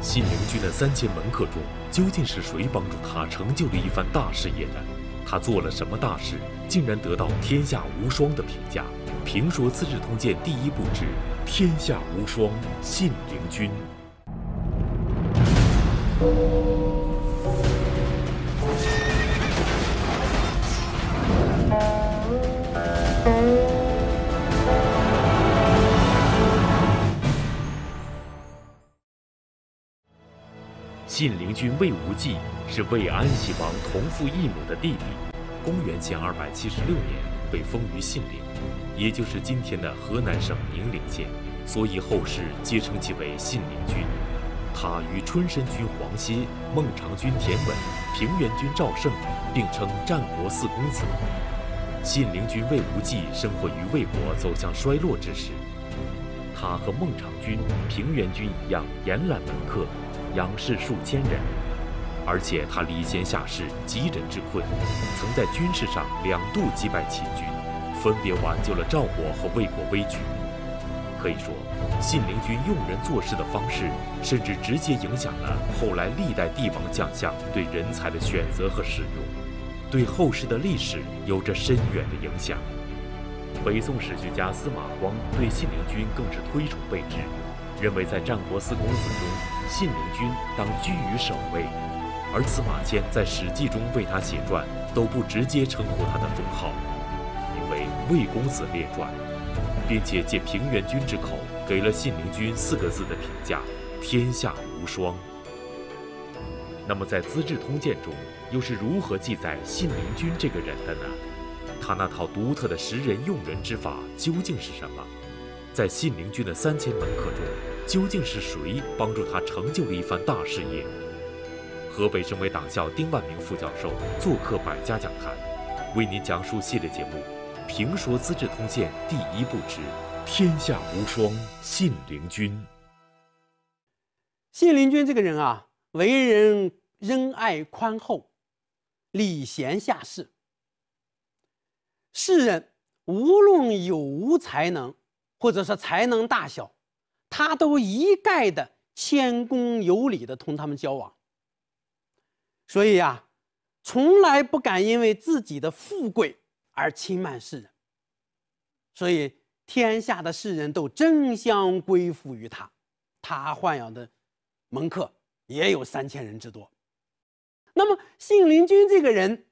信陵君的三千门客中，究竟是谁帮助他成就了一番大事业的？他做了什么大事，竟然得到天下无双的评价？评说《资治通鉴》第一部之《天下无双信陵君。信陵君魏无忌是魏安喜王同父异母的弟弟，公元前二百七十六年被封于信陵，也就是今天的河南省宁陵县，所以后世皆称其为信陵君。他与春申君黄歇、孟尝君田文、平原君赵胜并称战国四公子。信陵君魏无忌生活于魏国走向衰落之时，他和孟尝君、平原君一样严揽门客。杨氏数千人，而且他礼贤下士，急人之困，曾在军事上两度击败秦军，分别挽救了赵国和魏国危局。可以说，信陵君用人做事的方式，甚至直接影响了后来历代帝王将相对人才的选择和使用，对后世的历史有着深远的影响。北宋史学家司马光对信陵君更是推崇备至。认为在战国四公子中，信陵君当居于首位，而司马迁在《史记》中为他写传，都不直接称呼他的封号，因为《魏公子列传》，并且借平原君之口给了信陵君四个字的评价：天下无双。那么在《资治通鉴》中，又是如何记载信陵君这个人的呢？他那套独特的识人用人之法究竟是什么？在信陵君的三千门客中。究竟是谁帮助他成就了一番大事业？河北省委党校丁万明副教授做客百家讲坛，为您讲述系列节目《评说资治通鉴》第一部之“天下无双信陵君”。信陵君这个人啊，为人仁爱宽厚，礼贤下士。世人无论有无才能，或者说才能大小。他都一概的谦恭有礼的同他们交往，所以呀，从来不敢因为自己的富贵而轻慢世人，所以天下的世人都争相归附于他，他豢养的门客也有三千人之多。那么，信陵君这个人，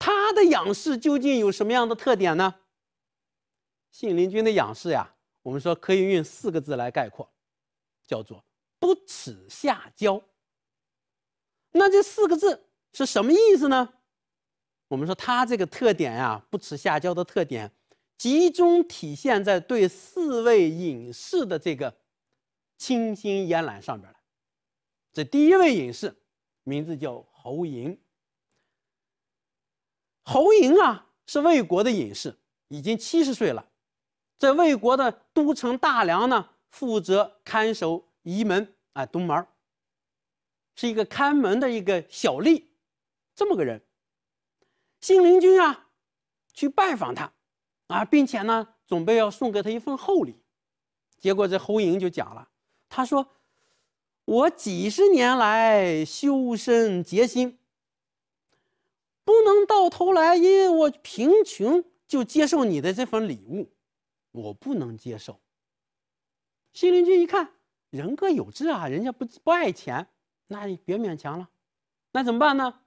他的仰视究竟有什么样的特点呢？信陵君的仰视呀。我们说可以用四个字来概括，叫做“不耻下交”。那这四个字是什么意思呢？我们说他这个特点呀，“不耻下交的特点，集中体现在对四位隐士的这个清新烟岚上边了。这第一位隐士名字叫侯嬴。侯嬴啊，是魏国的隐士，已经七十岁了。在魏国的都城大梁呢，负责看守仪门，啊，东门是一个看门的一个小吏，这么个人。信陵君啊，去拜访他，啊，并且呢，准备要送给他一份厚礼，结果这侯嬴就讲了，他说：“我几十年来修身洁心，不能到头来因为我贫穷就接受你的这份礼物。”我不能接受。新邻居一看，人各有志啊，人家不不爱钱，那你别勉强了。那怎么办呢？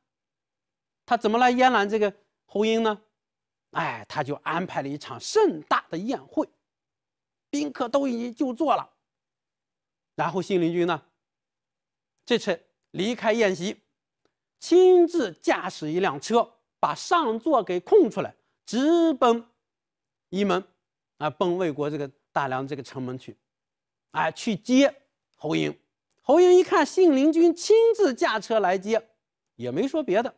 他怎么来延揽这个侯婴呢？哎，他就安排了一场盛大的宴会，宾客都已经就坐了。然后新邻居呢，这次离开宴席，亲自驾驶一辆车，把上座给空出来，直奔一门。啊，奔魏国这个大梁这个城门去，哎，去接侯英。侯英一看，信陵君亲自驾车来接，也没说别的，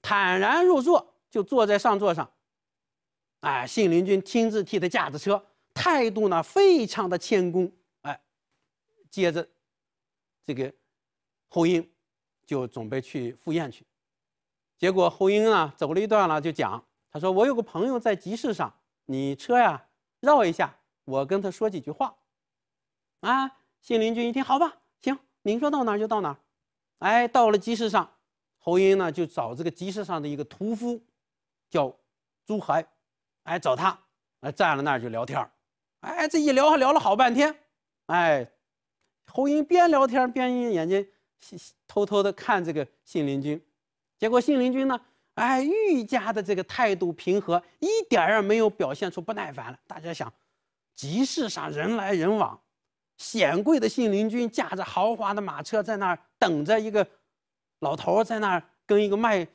坦然入座，就坐在上座上。哎，信陵君亲自替他驾着车，态度呢非常的谦恭。哎，接着，这个侯英就准备去赴宴去。结果侯英呢走了一段了，就讲，他说：“我有个朋友在集市上，你车呀。”绕一下，我跟他说几句话，啊！信陵君一听，好吧行，您说到哪儿就到哪儿。哎，到了集市上，侯英呢就找这个集市上的一个屠夫，叫朱亥，哎，找他，哎，站了那儿就聊天哎，这一聊还聊了好半天。哎，侯英边聊天边用眼睛偷偷的看这个信陵君，结果信陵君呢。哎，愈加的这个态度平和，一点儿也没有表现出不耐烦了。大家想，集市上人来人往，显贵的信陵君驾着豪华的马车在那儿等着一个老头儿，在那儿跟一个卖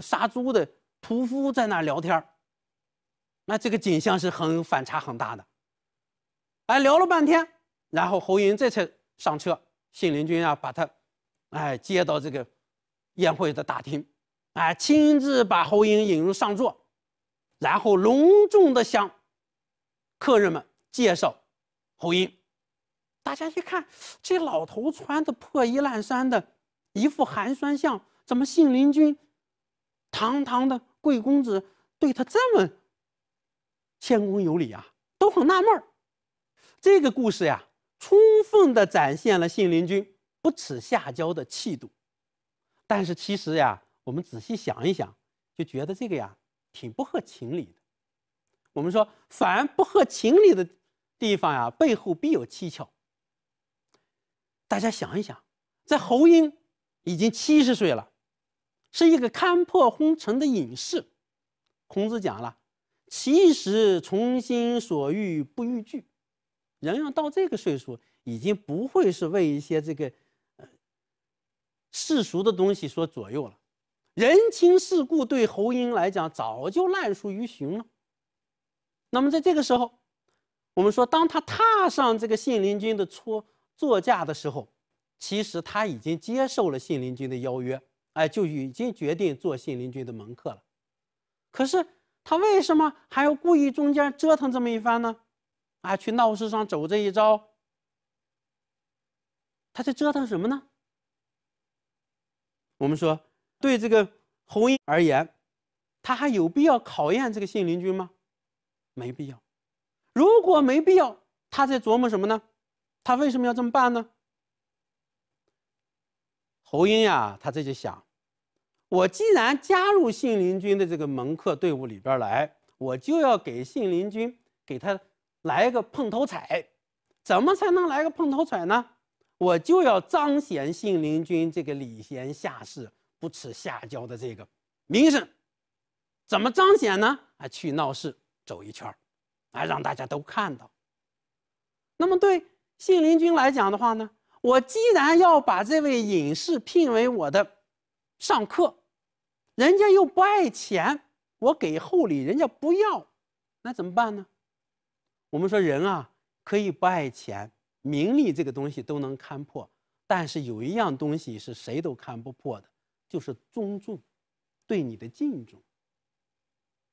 杀猪的屠夫在那儿聊天儿。那这个景象是很反差很大的。哎，聊了半天，然后侯嬴这才上车，信陵君啊，把他哎接到这个宴会的大厅。哎，亲自把侯英引入上座，然后隆重的向客人们介绍侯英。大家一看，这老头穿的破衣烂衫的，一副寒酸相，怎么信陵君堂堂的贵公子对他这么谦恭有礼啊？都很纳闷这个故事呀，充分的展现了信陵君不耻下交的气度，但是其实呀。我们仔细想一想，就觉得这个呀挺不合情理的。我们说，凡不合情理的地方呀，背后必有蹊跷。大家想一想，在侯婴已经七十岁了，是一个看破红尘的隐士。孔子讲了，其实从心所欲不逾矩。人要到这个岁数，已经不会是为一些这个世俗的东西所左右了。人情世故对侯英来讲早就烂熟于胸了。那么在这个时候，我们说，当他踏上这个信陵君的出座驾的时候，其实他已经接受了信陵君的邀约，哎，就已经决定做信陵君的门客了。可是他为什么还要故意中间折腾这么一番呢？啊，去闹市上走这一遭，他在折腾什么呢？我们说。对这个侯英而言，他还有必要考验这个信陵君吗？没必要。如果没必要，他在琢磨什么呢？他为什么要这么办呢？侯英呀，他这就想：我既然加入信陵君的这个门客队伍里边来，我就要给信陵君给他来个碰头彩。怎么才能来个碰头彩呢？我就要彰显信陵君这个礼贤下士。不耻下交的这个名声，怎么彰显呢？啊，去闹市走一圈啊，让大家都看到。那么对信陵君来讲的话呢，我既然要把这位隐士聘为我的上客，人家又不爱钱，我给厚礼人家不要，那怎么办呢？我们说人啊，可以不爱钱、名利这个东西都能看破，但是有一样东西是谁都看不破的。就是尊重，对你的敬重。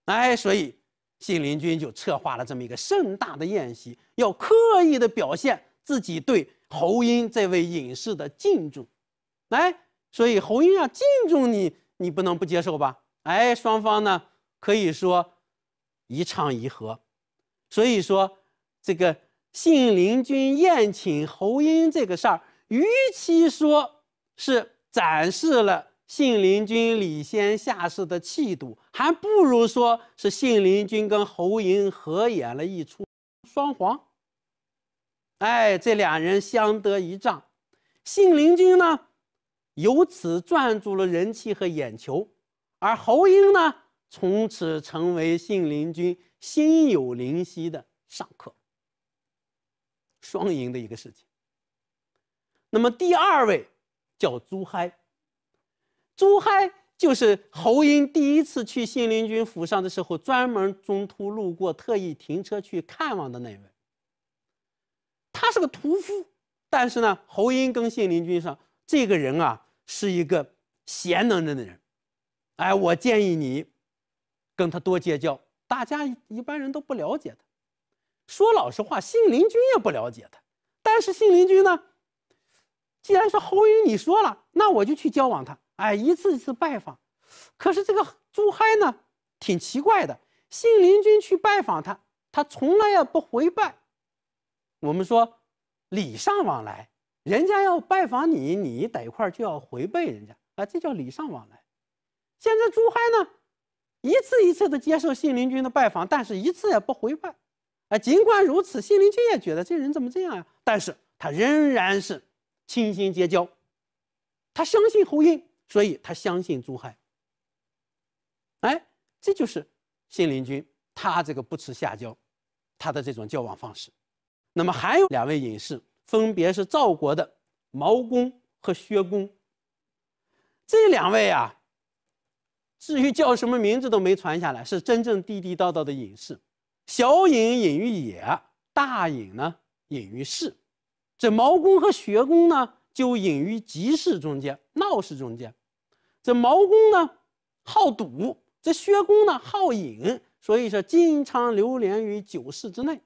哎，所以信陵君就策划了这么一个盛大的宴席，要刻意的表现自己对侯英这位隐士的敬重。来，所以侯英要敬重你，你不能不接受吧？哎，双方呢可以说一唱一和。所以说，这个信陵君宴请侯英这个事儿，与其说是展示了。信陵君礼贤下士的气度，还不如说是信陵君跟侯嬴合演了一出双簧。哎，这两人相得益彰，信陵君呢，由此赚足了人气和眼球，而侯嬴呢，从此成为信陵君心有灵犀的上客，双赢的一个事情。那么第二位叫朱嗨。朱亥就是侯英第一次去信陵君府上的时候，专门中途路过，特意停车去看望的那位。他是个屠夫，但是呢，侯英跟信陵君上这个人啊，是一个贤能的人。哎，我建议你跟他多结交。大家一般人都不了解他，说老实话，信陵君也不了解他。但是信陵君呢？既然是侯嬴你说了，那我就去交往他。哎，一次一次拜访，可是这个朱亥呢，挺奇怪的。信陵君去拜访他，他从来也不回拜。我们说礼尚往来，人家要拜访你，你在一块就要回拜人家。啊，这叫礼尚往来。现在朱亥呢，一次一次的接受信陵君的拜访，但是一次也不回拜。啊，尽管如此，信陵君也觉得这人怎么这样呀？但是他仍然是。亲心结交，他相信侯嬴，所以他相信朱亥。哎，这就是信陵君他这个不耻下交，他的这种交往方式。那么还有两位隐士，分别是赵国的毛公和薛公。这两位啊，至于叫什么名字都没传下来，是真正地地道道的隐士。小隐隐于野，大隐呢隐于市。这毛公和薛公呢，就隐于集市中间、闹市中间。这毛公呢，好赌；这薛公呢，好饮。所以说，经常流连于酒肆之内。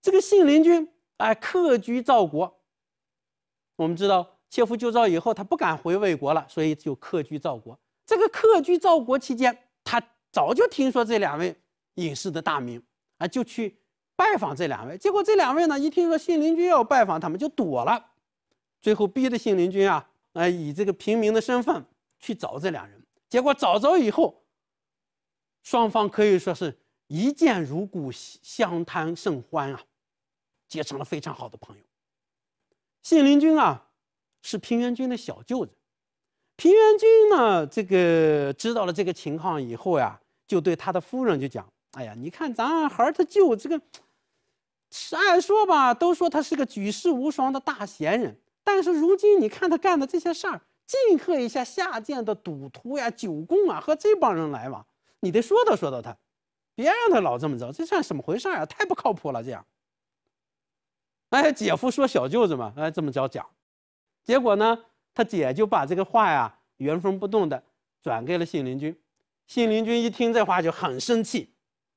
这个信陵君哎，客居赵国。我们知道，切腹救赵以后，他不敢回魏国了，所以就客居赵国。这个客居赵国期间，他早就听说这两位隐士的大名，啊，就去。拜访这两位，结果这两位呢，一听说信陵君要拜访他们，就躲了。最后逼着信陵君啊，哎，以这个平民的身份去找这两人。结果找着以后，双方可以说是一见如故，相谈甚欢啊，结成了非常好的朋友。信陵君啊，是平原君的小舅子。平原君呢，这个知道了这个情况以后呀，就对他的夫人就讲。哎呀，你看咱孩他舅这个，是按说吧，都说他是个举世无双的大贤人。但是如今你看他干的这些事儿，进客一下下贱的赌徒呀、酒工啊，和这帮人来往，你得说道说道他，别让他老这么着。这算怎么回事啊？太不靠谱了这样。哎，姐夫说小舅子嘛，哎，这么着讲，结果呢，他姐就把这个话呀原封不动的转给了信陵君。信陵君一听这话就很生气。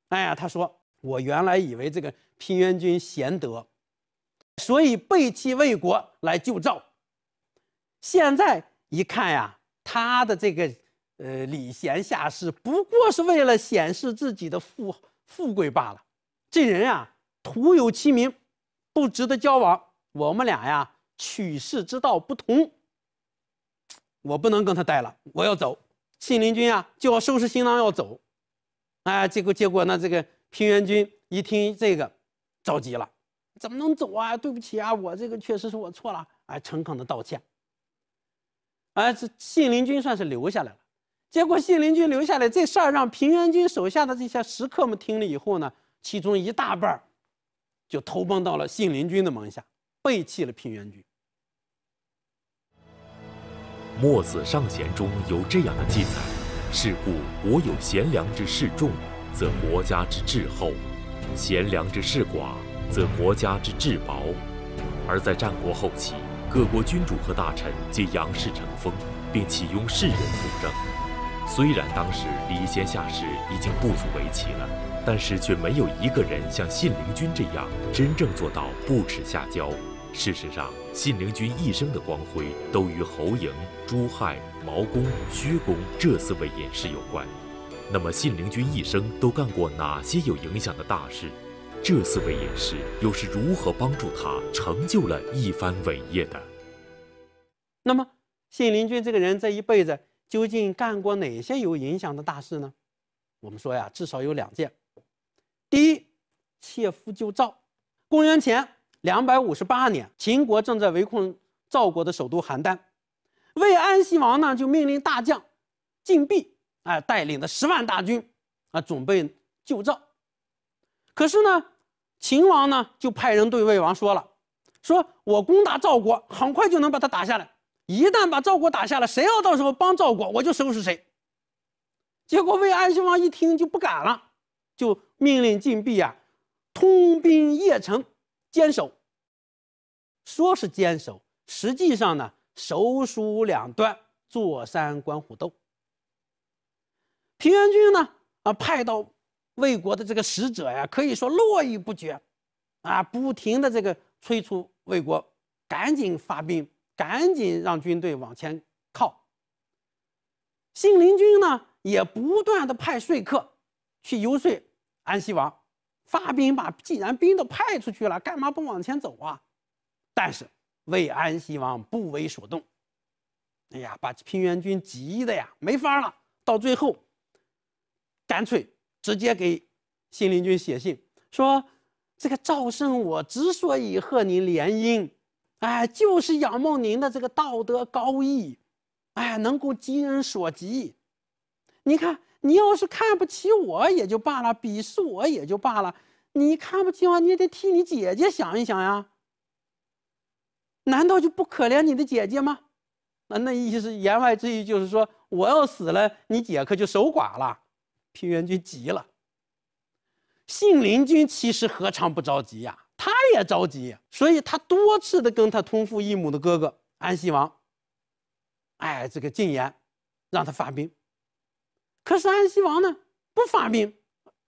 哎呀，他说：“我原来以为这个平原君贤德，所以背弃魏国来救赵。现在一看呀，他的这个呃礼贤下士，不过是为了显示自己的富富贵罢了。这人呀，徒有其名，不值得交往。我们俩呀，取士之道不同。我不能跟他待了，我要走。信陵君啊，就要收拾行囊要走。”哎，结果结果，呢，这个平原君一听这个，着急了，怎么能走啊？对不起啊，我这个确实是我错了，哎，诚恳的道歉。哎，这信陵君算是留下来了。结果信陵君留下来这事儿，让平原君手下的这些食客们听了以后呢，其中一大半儿，就投奔到了信陵君的门下，背弃了平原君。《墨子上贤》中有这样的记载。是故，国有贤良之士众，则国家之治厚；贤良之士寡，则国家之治薄。而在战国后期，各国君主和大臣皆仰视成风，并启用士人辅政。虽然当时礼贤下士已经不足为奇了，但是却没有一个人像信陵君这样真正做到不耻下交。事实上，信陵君一生的光辉都与侯嬴、朱亥、毛公、薛公这四位隐士有关。那么，信陵君一生都干过哪些有影响的大事？这四位隐士又是如何帮助他成就了一番伟业的？那么，信陵君这个人这一辈子究竟干过哪些有影响的大事呢？我们说呀，至少有两件。第一，切肤救赵，公元前。两百五十八年，秦国正在围困赵国的首都邯郸，魏安西王呢就命令大将晋鄙，哎，带领的十万大军，啊，准备救赵。可是呢，秦王呢就派人对魏王说了，说我攻打赵国，很快就能把他打下来。一旦把赵国打下来，谁要到时候帮赵国，我就收拾谁。结果魏安西王一听就不敢了，就命令晋鄙啊，通兵邺城，坚守。说是坚守，实际上呢，首鼠两端，坐山观虎斗。平原君呢，啊，派到魏国的这个使者呀，可以说络绎不绝，啊，不停的这个催促魏国赶紧发兵，赶紧让军队往前靠。信陵君呢，也不断的派说客去游说安西王，发兵吧。既然兵都派出去了，干嘛不往前走啊？但是魏安西王不为所动，哎呀，把平原君急的呀，没法了。到最后，干脆直接给信陵君写信说：“这个赵胜，我之所以和您联姻，哎，就是仰慕您的这个道德高义，哎，能够急人所急。你看，你要是看不起我，也就罢了；鄙视我也就罢了。你看不起我，你也得替你姐姐想一想呀。”难道就不可怜你的姐姐吗？那那意思言外之意就是说，我要死了，你姐可就守寡了。平原君急了，信陵君其实何尝不着急呀？他也着急，所以他多次的跟他同父异母的哥哥安息王，哎，这个进言，让他发兵。可是安息王呢，不发兵。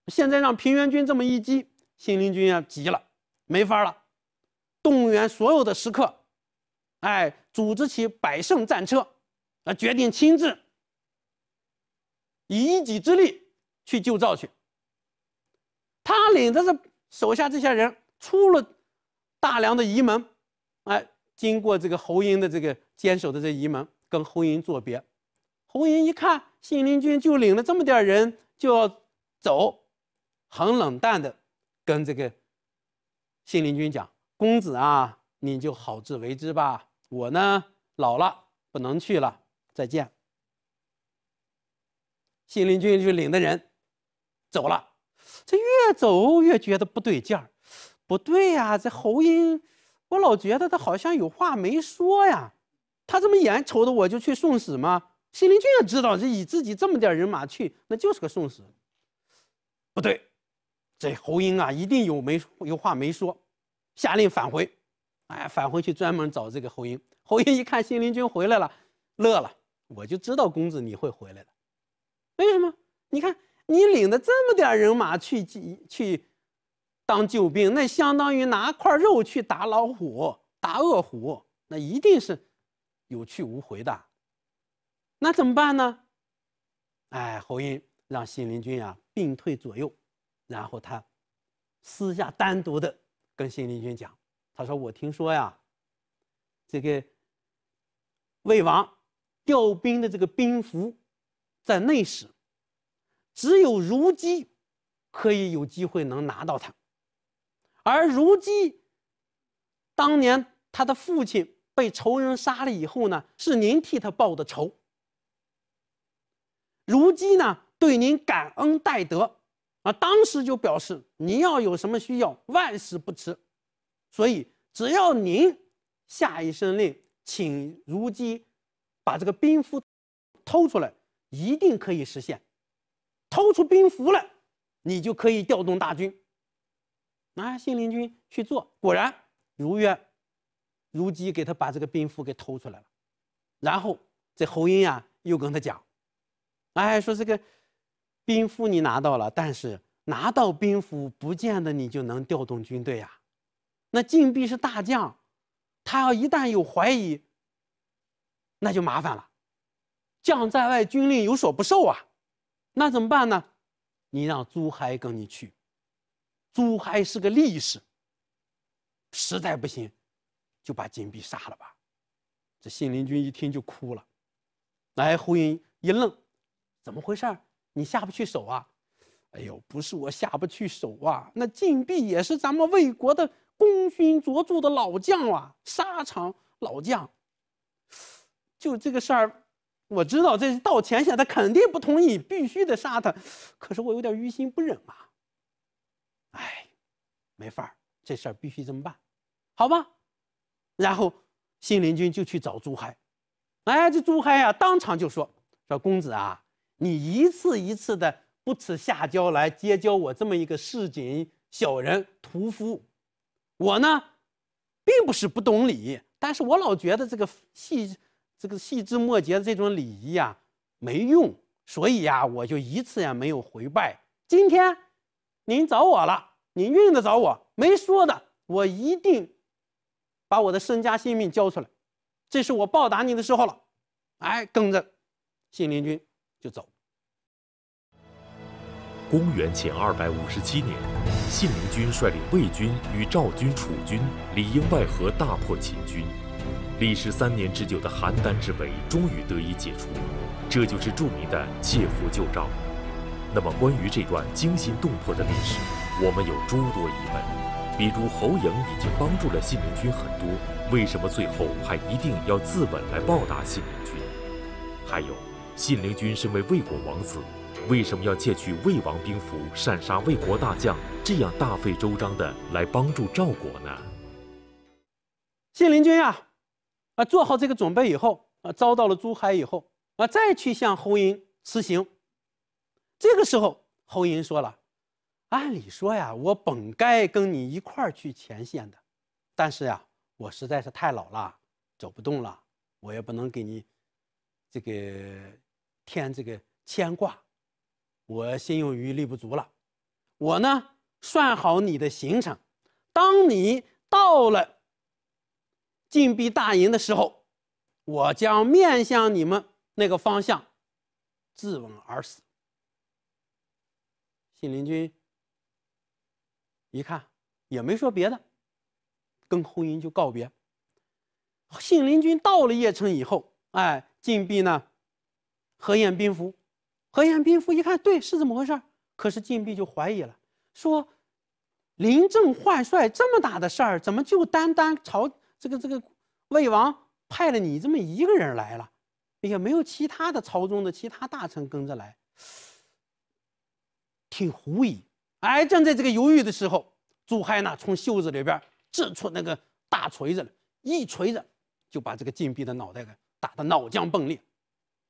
现在让平原君这么一激，信陵君啊急了，没法了，动员所有的食客。哎，组织起百胜战车，啊，决定亲自以一己之力去救赵去。他领着这手下这些人出了大梁的沂门，哎，经过这个侯嬴的这个坚守的这沂门，跟侯嬴作别。侯嬴一看信陵君就领了这么点人就要走，很冷淡的跟这个信陵君讲：“公子啊，你就好自为之吧。”我呢老了不能去了，再见。信陵君就领的人走了，这越走越觉得不对劲儿，不对呀！这侯英，我老觉得他好像有话没说呀，他这么眼瞅着我就去送死吗？信陵君也知道，这以自己这么点人马去，那就是个送死。不对，这侯英啊，一定有没有话没说，下令返回。哎，返回去专门找这个侯英。侯英一看信陵君回来了，乐了。我就知道公子你会回来的。为什么？你看你领的这么点人马去去当救兵，那相当于拿块肉去打老虎，打恶虎，那一定是有去无回的。那怎么办呢？哎，侯英让信陵君啊，并退左右，然后他私下单独的跟信陵君讲。他说：“我听说呀，这个魏王调兵的这个兵符在内时只有如姬可以有机会能拿到它。而如姬当年他的父亲被仇人杀了以后呢，是您替他报的仇。如姬呢，对您感恩戴德啊，当时就表示你要有什么需要，万事不迟。”所以，只要您下一声令，请如姬把这个兵符偷出来，一定可以实现。偷出兵符来，你就可以调动大军。啊，信陵君去做，果然如愿，如姬给他把这个兵符给偷出来了。然后这侯英呀，又跟他讲：“哎，说这个兵符你拿到了，但是拿到兵符不见得你就能调动军队呀。”那晋鄙是大将，他要一旦有怀疑，那就麻烦了。将在外，军令有所不受啊，那怎么办呢？你让朱亥跟你去，朱亥是个力士。实在不行，就把晋鄙杀了吧。这信陵君一听就哭了。来，侯云一愣，怎么回事？你下不去手啊？哎呦，不是我下不去手啊，那晋鄙也是咱们魏国的。功勋卓著的老将啊，沙场老将，就这个事儿，我知道这到前线他肯定不同意，必须得杀他。可是我有点于心不忍啊，哎，没法儿，这事儿必须这么办，好吧？然后信陵君就去找朱亥，哎，这朱亥呀，当场就说说公子啊，你一次一次的不耻下交来结交我这么一个市井小人、屠夫。我呢，并不是不懂礼，但是我老觉得这个细、这个细枝末节的这种礼仪呀没用，所以呀，我就一次也没有回拜。今天您找我了，您用得着我，没说的，我一定把我的身家性命交出来，这是我报答你的时候了。哎，跟着信陵君就走。公元前二百五十七年，信陵君率领魏军与赵军、楚军里应外合，大破秦军。历时三年之久的邯郸之围终于得以解除，这就是著名的借符救赵。那么，关于这段惊心动魄的历史，我们有诸多疑问，比如侯嬴已经帮助了信陵君很多，为什么最后还一定要自刎来报答信陵君？还有，信陵君身为魏国王子。为什么要借取魏王兵符，擅杀魏国大将，这样大费周章的来帮助赵国呢？信陵君呀，啊，做好这个准备以后，啊，遭到了朱亥以后，啊，再去向侯嬴辞行。这个时候，侯嬴说了：“按理说呀，我本该跟你一块儿去前线的，但是呀，我实在是太老了，走不动了，我也不能给你这个添这个牵挂。”我心有余力不足了，我呢算好你的行程，当你到了禁闭大营的时候，我将面向你们那个方向，自刎而死。信陵君一看也没说别的，跟侯嬴就告别。信陵君到了邺城以后，哎，禁闭呢，合眼兵符。何延宾夫一看，对，是这么回事儿？可是禁闭就怀疑了，说：“临阵换帅这么大的事儿，怎么就单单朝这个这个魏王派了你这么一个人来了？也没有其他的朝中的其他大臣跟着来，挺狐疑。”哎，正在这个犹豫的时候，朱亥呢，从袖子里边掷出那个大锤子，来，一锤子就把这个禁闭的脑袋给打的脑浆迸裂。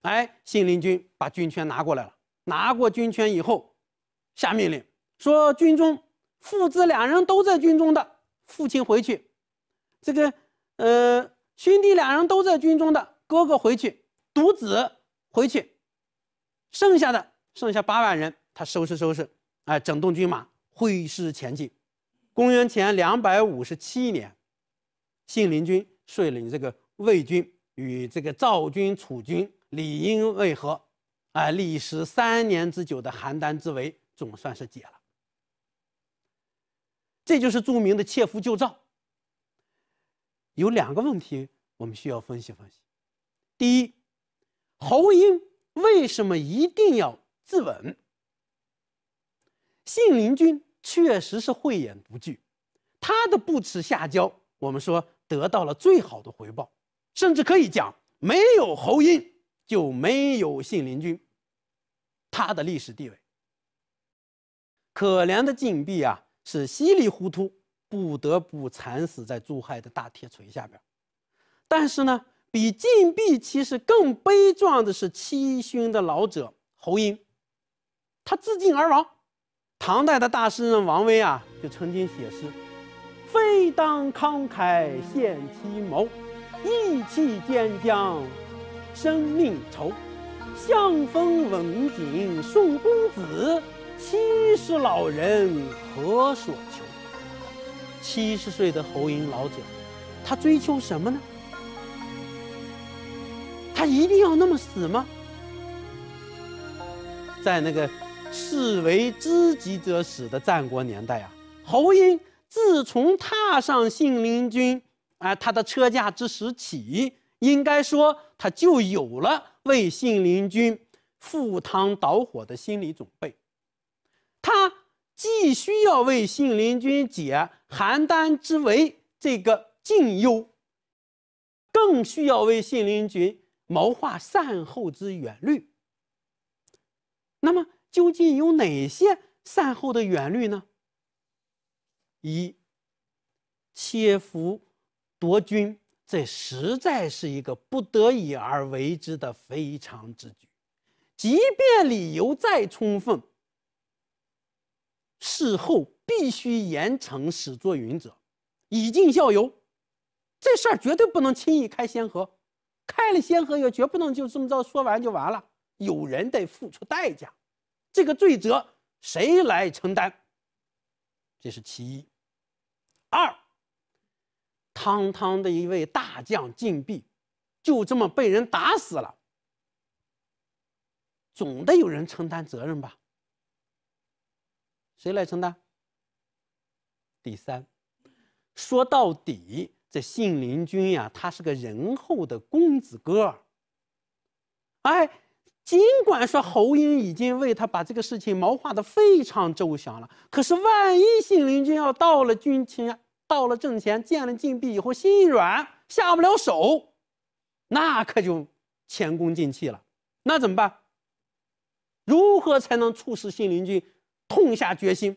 哎，信陵君把军权拿过来了。拿过军权以后，下命令说：军中父子俩人都在军中的，父亲回去；这个呃兄弟俩人都在军中的，哥哥回去；独子回去。剩下的剩下八万人，他收拾收拾，哎，整顿军马，挥师前进。公元前两百五十七年，信陵君率领这个魏军与这个赵军、楚军。理应为何？哎，历时三年之久的邯郸之围总算是解了。这就是著名的“切符救赵”。有两个问题我们需要分析分析：第一，侯婴为什么一定要自刎？信陵君确实是慧眼独具，他的不耻下交，我们说得到了最好的回报，甚至可以讲，没有侯婴。就没有信陵君，他的历史地位。可怜的晋鄙啊，是稀里糊涂不得不惨死在朱亥的大铁锤下边。但是呢，比晋鄙其实更悲壮的是七旬的老者侯婴，他自尽而亡。唐代的大诗人王维啊，就曾经写诗：“非当慷慨献其谋，意气坚将。”生命酬，相逢刎景送公子。七十老人何所求？七十岁的侯嬴老者，他追求什么呢？他一定要那么死吗？在那个“士为知己者死”的战国年代啊，侯嬴自从踏上信陵君啊他的车驾之时起，应该说。他就有了为信陵君赴汤蹈火的心理准备。他既需要为信陵君解邯郸之围这个近忧，更需要为信陵君谋划善后之远虑。那么，究竟有哪些善后的远虑呢？一，切符夺君。这实在是一个不得已而为之的非常之举，即便理由再充分，事后必须严惩始作俑者，以儆效尤。这事儿绝对不能轻易开先河，开了先河也绝不能就这么着说完就完了，有人得付出代价。这个罪责谁来承担？这是其一。二。堂堂的一位大将禁闭，就这么被人打死了，总得有人承担责任吧？谁来承担？第三，说到底，这信陵君呀，他是个仁厚的公子哥哎，尽管说侯英已经为他把这个事情谋划的非常周详了，可是万一信陵君要到了军情啊？到了挣钱，见了禁闭以后，心一软，下不了手，那可就前功尽弃了。那怎么办？如何才能促使信陵君痛下决心，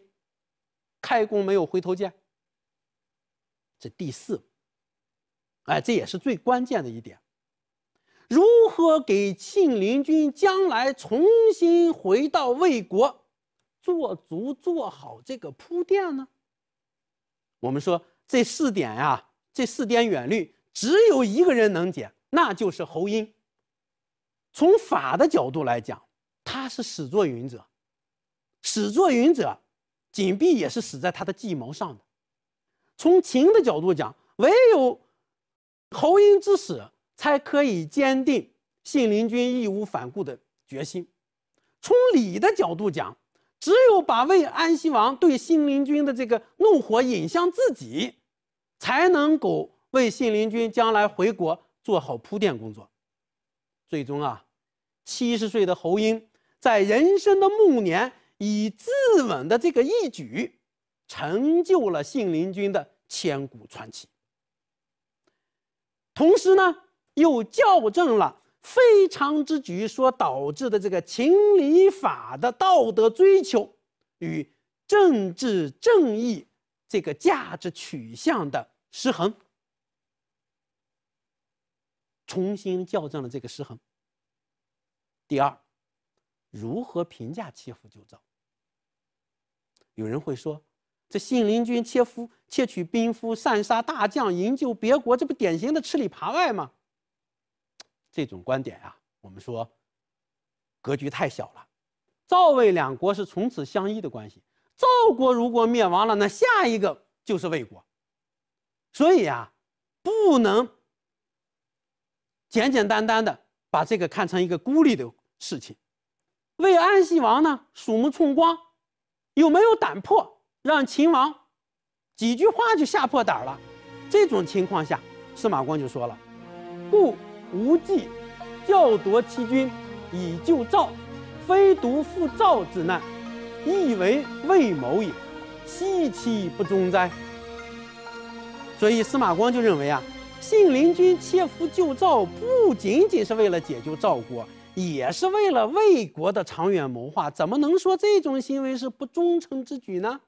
开弓没有回头箭？这第四，哎，这也是最关键的一点。如何给信陵君将来重新回到魏国做足做好这个铺垫呢？我们说这四点呀，这四点远虑，只有一个人能解，那就是侯英。从法的角度来讲，他是始作俑者；始作俑者，秦璧也是死在他的计谋上的。从情的角度讲，唯有侯英之死，才可以坚定信陵君义无反顾的决心。从礼的角度讲，只有把魏安西王对信陵君的这个怒火引向自己，才能够为信陵君将来回国做好铺垫工作。最终啊，七十岁的侯婴在人生的暮年，以自刎的这个一举，成就了信陵君的千古传奇。同时呢，又校正了。非常之举所导致的这个情理法的道德追求与政治正义这个价值取向的失衡，重新校正了这个失衡。第二，如何评价切腹救赵？有人会说，这信陵君切符窃取兵符，擅杀大将，营救别国，这不典型的吃里扒外吗？这种观点啊，我们说格局太小了。赵魏两国是从此相依的关系，赵国如果灭亡了，那下一个就是魏国。所以啊，不能简简单单的把这个看成一个孤立的事情。魏安西王呢，鼠目寸光，又没有胆魄，让秦王几句话就吓破胆了。这种情况下，司马光就说了：“故。”无忌，教夺欺君，以救赵，非独复赵之难，亦为未谋也。惜其不忠哉！所以司马光就认为啊，信陵君切夫救赵，不仅仅是为了解救赵国，也是为了魏国的长远谋划。怎么能说这种行为是不忠诚之举呢？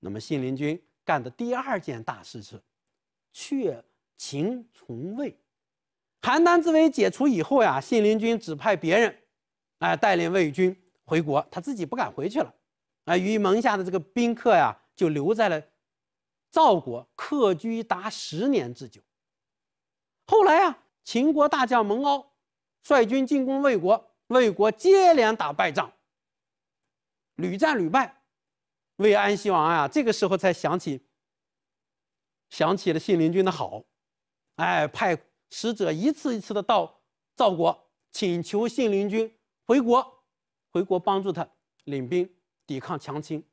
那么信陵君干的第二件大事是，却秦从魏。邯郸之围解除以后呀，信陵君指派别人，哎，带领魏军回国，他自己不敢回去了，哎，于门下的这个宾客呀，就留在了赵国，客居达十年之久。后来啊，秦国大将蒙骜率军进攻魏国，魏国接连打败仗，屡战屡败，魏安西王啊，这个时候才想起想起了信陵君的好，哎，派。使者一次一次的到赵国请求信陵君回国，回国帮助他领兵抵抗强秦。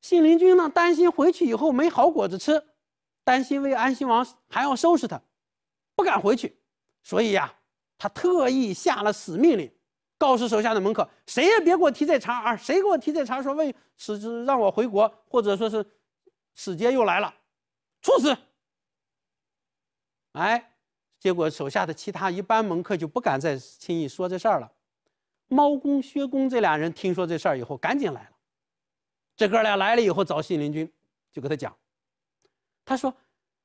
信陵君呢，担心回去以后没好果子吃，担心为安兴王还要收拾他，不敢回去。所以呀，他特意下了死命令，告诉手下的门客，谁也别给我提这茬啊！谁给我提这茬，说为使让我回国，或者说是使节又来了，处死。哎，结果手下的其他一般门客就不敢再轻易说这事儿了。猫公、薛公这俩人听说这事儿以后，赶紧来了。这哥俩来了以后，找信陵君，就跟他讲。他说：“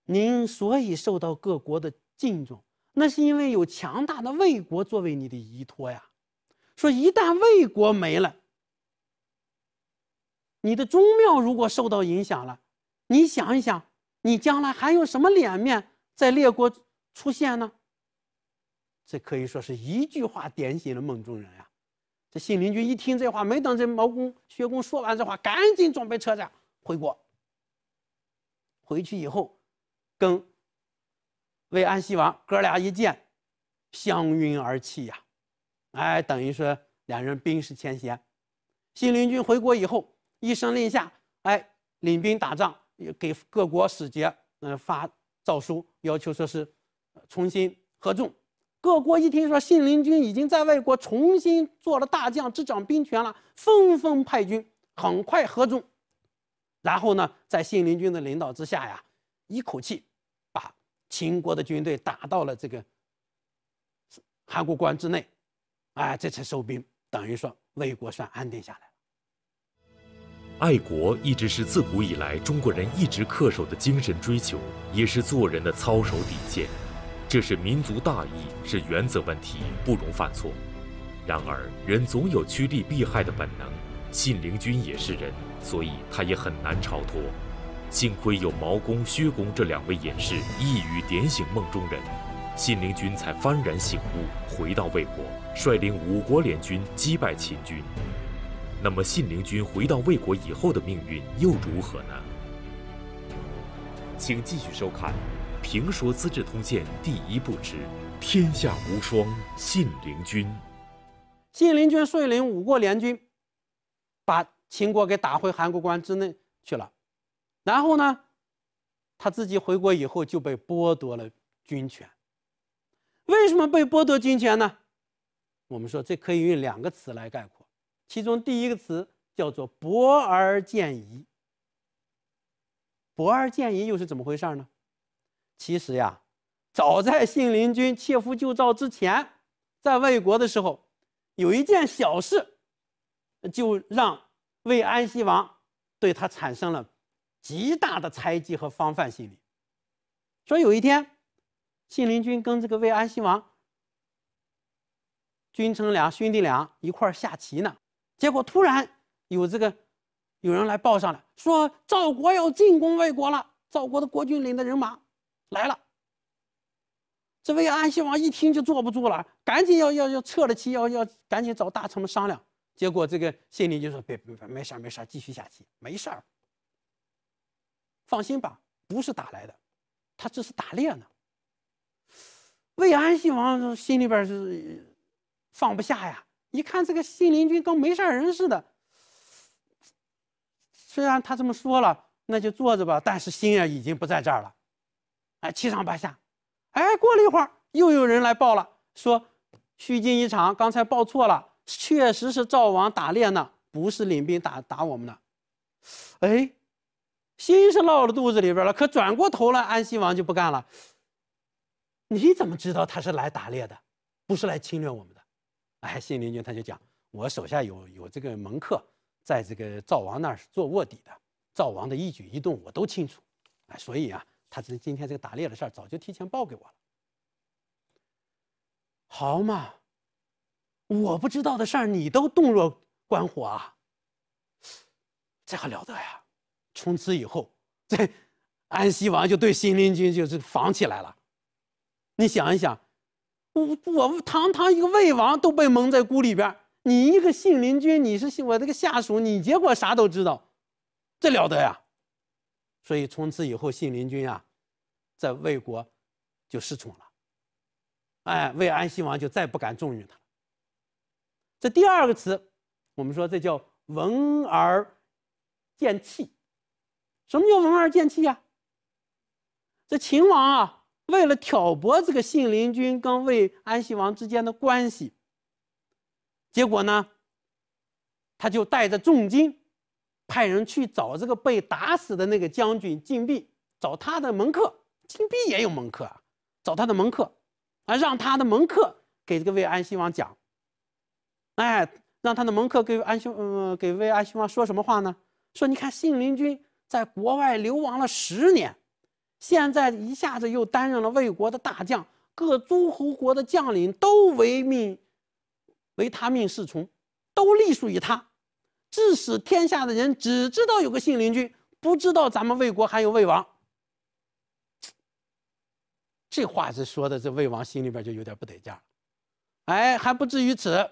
您所以受到各国的敬重，那是因为有强大的魏国作为你的依托呀。说一旦魏国没了，你的宗庙如果受到影响了，你想一想，你将来还有什么脸面？”在列国出现呢，这可以说是一句话点醒了梦中人呀！这信陵君一听这话，没等这毛公薛公说完这话，赶紧准备车子回国。回去以后，跟魏安西王哥俩一见，相拥而泣呀！哎，等于说两人冰释前嫌。信陵君回国以后，一声令下，哎，领兵打仗，给各国使节嗯发。诏书要求说是重新合纵，各国一听说信陵君已经在魏国重新做了大将，执掌兵权了，纷纷派军，很快合纵。然后呢，在信陵君的领导之下呀，一口气把秦国的军队打到了这个函谷关之内，哎，这才收兵，等于说魏国算安定下来。爱国一直是自古以来中国人一直恪守的精神追求，也是做人的操守底线。这是民族大义，是原则问题，不容犯错。然而，人总有趋利避害的本能。信陵君也是人，所以他也很难超脱。幸亏有毛公、薛公这两位隐士一语点醒梦中人，信陵君才幡然醒悟，回到魏国，率领五国联军击败秦军。那么信陵君回到魏国以后的命运又如何呢？请继续收看《评说资治通鉴》第一部之“天下无双信陵君”。信陵君率领五国联军，把秦国给打回函谷关之内去了。然后呢，他自己回国以后就被剥夺了军权。为什么被剥夺军权呢？我们说这可以用两个词来概括。其中第一个词叫做“博而见疑”，“博而见疑”又是怎么回事呢？其实呀，早在信陵君切腹救赵之前，在魏国的时候，有一件小事，就让魏安西王对他产生了极大的猜忌和防范心理。说有一天，信陵君跟这个魏安西王君臣俩兄弟俩一块下棋呢。结果突然有这个，有人来报上来，说赵国要进攻魏国了，赵国的国君领的人马来了。这魏安西王一听就坐不住了，赶紧要要要撤了棋，要要赶紧找大臣们商量。结果这个信陵就说别别别，没事没事继续下棋，没事儿，放心吧，不是打来的，他这是打猎呢。魏安西王心里边是放不下呀。一看这个信陵君跟没事人似的，虽然他这么说了，那就坐着吧。但是心啊已经不在这儿了，哎，七上八下。哎，过了一会儿，又有人来报了，说虚惊一场，刚才报错了，确实是赵王打猎呢，不是领兵打打我们的。哎，心是落了肚子里边了，可转过头来安西王就不干了。你怎么知道他是来打猎的，不是来侵略我们的？哎，信陵君他就讲，我手下有有这个门客，在这个赵王那儿是做卧底的，赵王的一举一动我都清楚。哎，所以啊，他这今天这个打猎的事儿早就提前报给我了。好嘛，我不知道的事儿你都洞若观火啊，这还了得呀！从此以后，这安西王就对信陵君就是防起来了。你想一想。我堂堂一个魏王都被蒙在鼓里边你一个信陵君，你是我这个下属，你结果啥都知道，这了得呀！所以从此以后，信陵君啊，在魏国就失宠了。哎，魏安西王就再不敢重用他了。这第二个词，我们说这叫闻而见气。什么叫闻而见气呀？这秦王啊。为了挑拨这个信陵君跟魏安西王之间的关系，结果呢，他就带着重金，派人去找这个被打死的那个将军晋辟，找他的门客，晋辟也有门客啊，找他的门客，啊，让他的门客给这个魏安西王讲。哎，让他的门客给安西，嗯，给魏安西王说什么话呢？说你看信陵君在国外流亡了十年。现在一下子又担任了魏国的大将，各诸侯国的将领都唯命唯他命是从，都隶属于他，致使天下的人只知道有个信陵君，不知道咱们魏国还有魏王。这话是说的，这魏王心里边就有点不得劲儿。哎，还不至于此，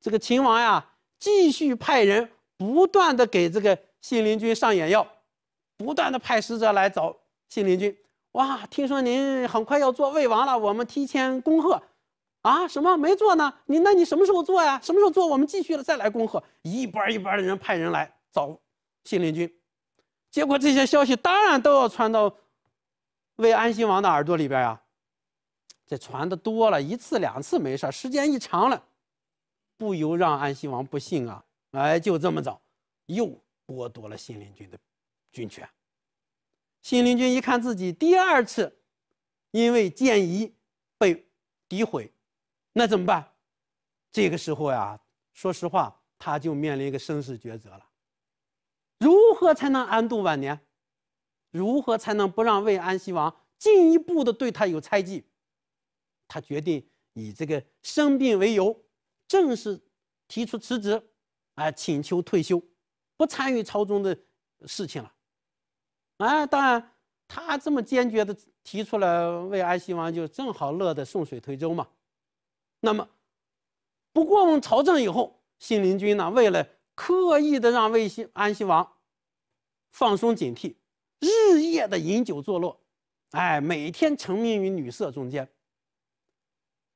这个秦王呀，继续派人不断的给这个信陵君上眼药，不断的派使者来找。信陵君，哇！听说您很快要做魏王了，我们提前恭贺，啊？什么没做呢？你那你什么时候做呀？什么时候做我们继续了再来恭贺。一班一班的人派人来找信陵君，结果这些消息当然都要传到魏安西王的耳朵里边啊。这传的多了，一次两次没事时间一长了，不由让安西王不信啊。哎，就这么着，又剥夺了信陵君的军权。信陵君一看自己第二次因为谏议被诋毁，那怎么办？这个时候呀，说实话，他就面临一个生死抉择了。如何才能安度晚年？如何才能不让魏安西王进一步的对他有猜忌？他决定以这个生病为由，正式提出辞职，啊，请求退休，不参与朝中的事情了。哎，当然，他这么坚决的提出来，魏安西王就正好乐得顺水推舟嘛。那么，不过问朝政以后，信陵君呢，为了刻意的让魏安西王放松警惕，日夜的饮酒作乐，哎，每天沉迷于女色中间。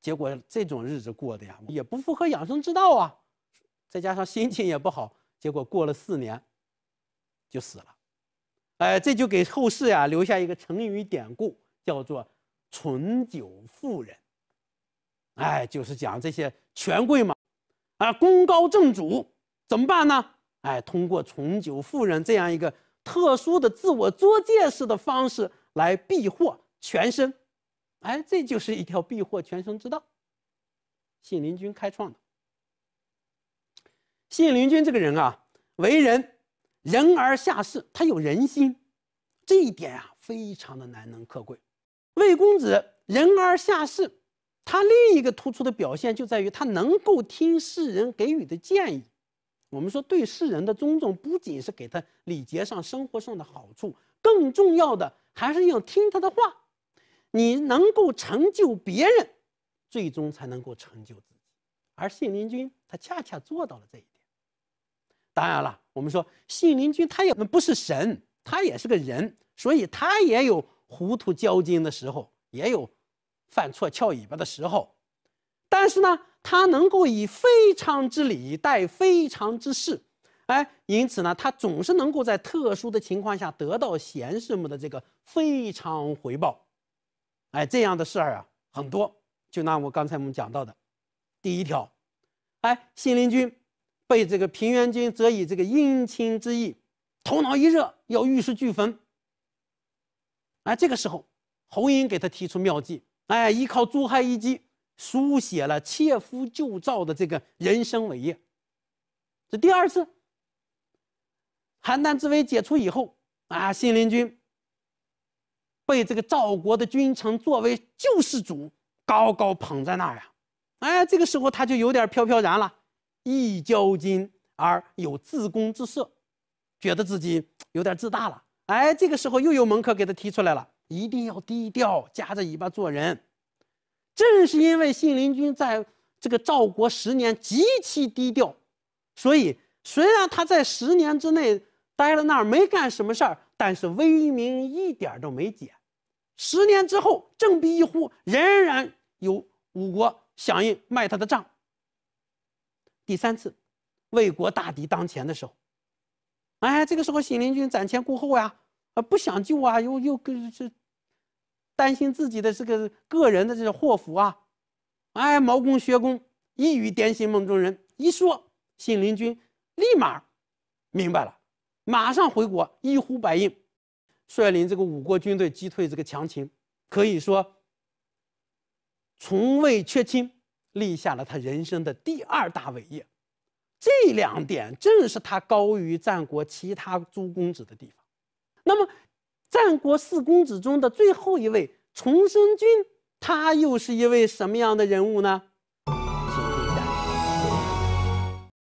结果这种日子过的呀，也不符合养生之道啊，再加上心情也不好，结果过了四年，就死了。哎，这就给后世呀留下一个成语典故，叫做“醇酒妇人”。哎，就是讲这些权贵嘛，啊，功高震主怎么办呢？哎，通过醇酒妇人这样一个特殊的自我作贱式的方式来避祸全身。哎，这就是一条避祸全身之道。信陵君开创的。信陵君这个人啊，为人。人而下世，他有人心，这一点啊，非常的难能可贵。魏公子人而下世，他另一个突出的表现就在于他能够听世人给予的建议。我们说对世人的尊重，不仅是给他礼节上、生活上的好处，更重要的还是要听他的话。你能够成就别人，最终才能够成就自己。而信陵君他恰恰做到了这一点。当然了。我们说，信陵君他也不是神，他也是个人，所以他也有糊涂交金的时候，也有犯错翘尾巴的时候，但是呢，他能够以非常之礼待非常之事，哎，因此呢，他总是能够在特殊的情况下得到贤士们的这个非常回报，哎，这样的事儿啊很多，就拿我刚才我们讲到的，第一条，哎，信陵君。被这个平原君则以这个姻亲之意，头脑一热要玉石俱焚。哎，这个时候侯英给他提出妙计，哎，依靠珠海一击，书写了切肤救赵的这个人生伟业。这第二次邯郸之围解除以后啊，信陵君被这个赵国的君臣作为救世主高高捧在那儿呀。哎，这个时候他就有点飘飘然了。易骄矜而有自功之色，觉得自己有点自大了。哎，这个时候又有门客给他提出来了：一定要低调，夹着尾巴做人。正是因为信陵君在这个赵国十年极其低调，所以虽然他在十年之内待在那儿没干什么事儿，但是威名一点都没减。十年之后，振臂一呼，仍然有五国响应，卖他的账。第三次，魏国大敌当前的时候，哎，这个时候信陵君瞻前顾后呀，啊，不想救啊，又又跟这担心自己的这个个人的这个祸福啊，哎，毛公薛公一语点醒梦中人，一说，信陵君立马明白了，马上回国，一呼百应，率领这个五国军队击退这个强秦，可以说从未缺亲。立下了他人生的第二大伟业，这两点正是他高于战国其他诸公子的地方。那么，战国四公子中的最后一位，重生君，他又是一位什么样的人物呢？